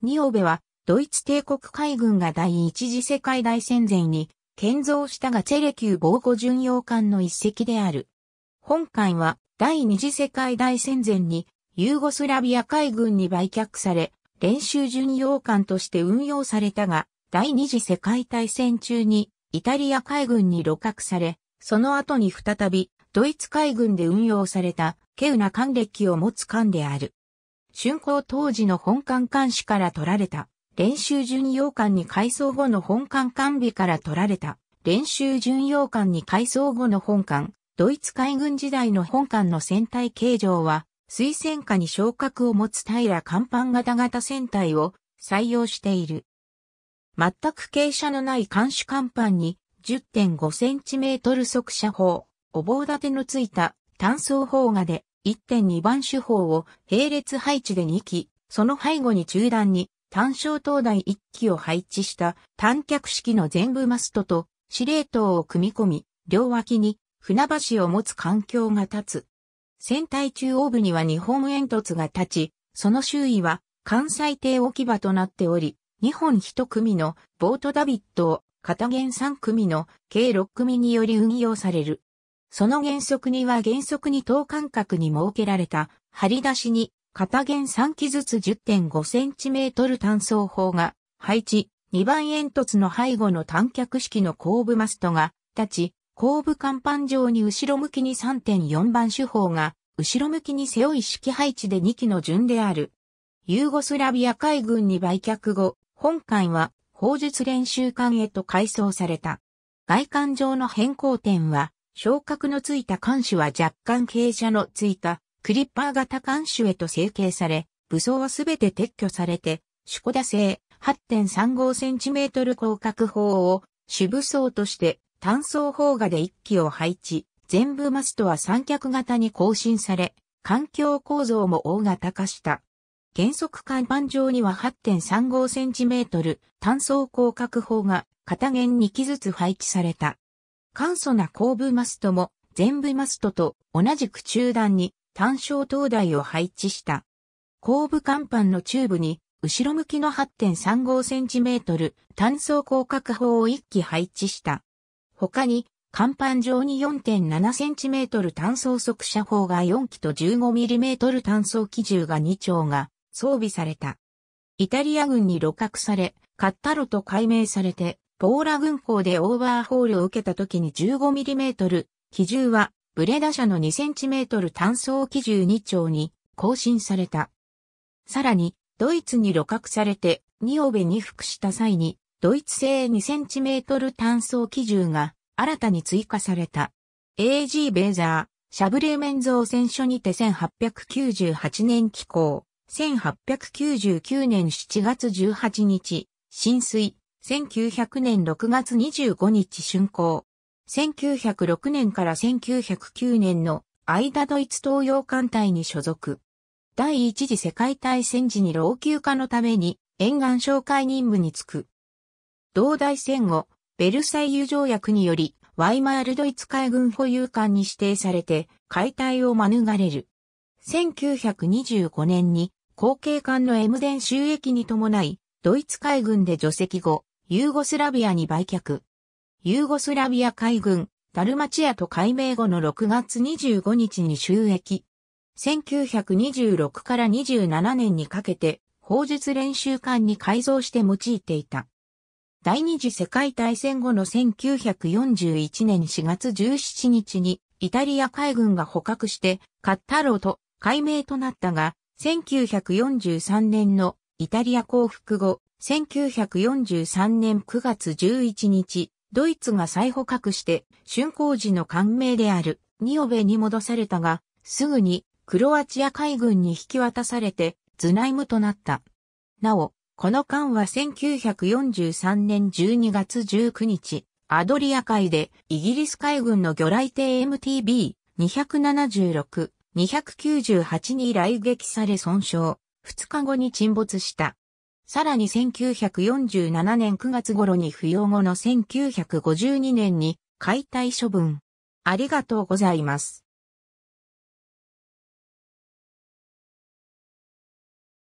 ニオベは、ドイツ帝国海軍が第一次世界大戦前に建造したがチェレ級防護巡洋艦の一隻である。本艦は第二次世界大戦前にユーゴスラビア海軍に売却され、練習巡洋艦として運用されたが、第二次世界大戦中にイタリア海軍に露獲され、その後に再びドイツ海軍で運用された稀有な艦歴を持つ艦である。竣工当時の本館監視から取られた、練習巡洋館に改装後の本館完備から取られた、練習巡洋艦に改装後の本館、ドイツ海軍時代の本館の船体形状は、水戦下に昇格を持つ平甲板型型船体を採用している。全く傾斜のない監視甲板に10.5センチメートル速射砲、お棒立てのついた単装砲画で1.2番手法を並列配置で2機、その背後に中段に単焦灯台1機を配置した単脚式の全部マストと司令塔を組み込み、両脇に船橋を持つ環境が立つ。船体中央部には日本煙突が立ち、その周囲は関西艇置き場となっており、2本1組のボートダビットを片言3組の計6組により運用される。その原則には原則に等間隔に設けられた、張り出しに、片弦3機ずつ 10.5cm 単装砲が配置、2番煙突の背後の単脚式の後部マストが立ち、後部甲板上に後ろ向きに3.4番手法が、後ろ向きに背負い式配置で2機の順である。ユーゴスラビア海軍に売却後、本艦は砲術練習艦へと改装された。外観上の変更点は、昇格のついた艦首は若干傾斜のついたクリッパー型艦首へと成形され、武装はすべて撤去されて、主古田製 8.35cm 広角砲を主武装として単装砲画で一機を配置、全部マストは三脚型に更新され、環境構造も大型化した。原則甲板上には 8.35cm 単装広角砲が片弦2機ずつ配置された。簡素な後部マストも全部マストと同じく中段に単焦灯台を配置した。後部甲板のチューブに後ろ向きの 8.35cm 単層広角砲を1機配置した。他に甲板上に 4.7cm 単層速射砲が4機と 15mm 単層機銃が2丁が装備された。イタリア軍に露獲され、カッタロと解明されてポーラ軍港でオーバーホールを受けた時に 15mm、機銃はブレダ社の 2cm 単装機銃2丁に更新された。さらに、ドイツに露獲されて、ニオベに服した際に、ドイツ製 2cm 単装機銃が新たに追加された。AG ベーザー、シャブレーメン造船所にて1898年寄港、1899年7月18日、浸水、1900年6月25日竣工。1906年から1909年の間ドイツ東洋艦隊に所属。第一次世界大戦時に老朽化のために沿岸紹介任務に就く。同大戦後、ベルサイユ条約により、ワイマールドイツ海軍保有艦に指定されて、解体を免れる。1925年に、後継艦のエムデン収益に伴い、ドイツ海軍で除籍後、ユーゴスラビアに売却。ユーゴスラビア海軍、ダルマチアと改名後の6月25日に収益。1926から27年にかけて、砲術練習艦に改造して用いていた。第二次世界大戦後の1941年4月17日に、イタリア海軍が捕獲して、カッタローと改名となったが、1943年のイタリア降伏後、1943年9月11日、ドイツが再捕獲して、竣工時の官名であるニオベに戻されたが、すぐにクロアチア海軍に引き渡されて、ズナイムとなった。なお、この間は1943年12月19日、アドリア海でイギリス海軍の魚雷艇 MTB276、298に雷撃され損傷。2日後に沈没した。さらに1947年9月頃に不要後の1952年に解体処分。ありがとうございます。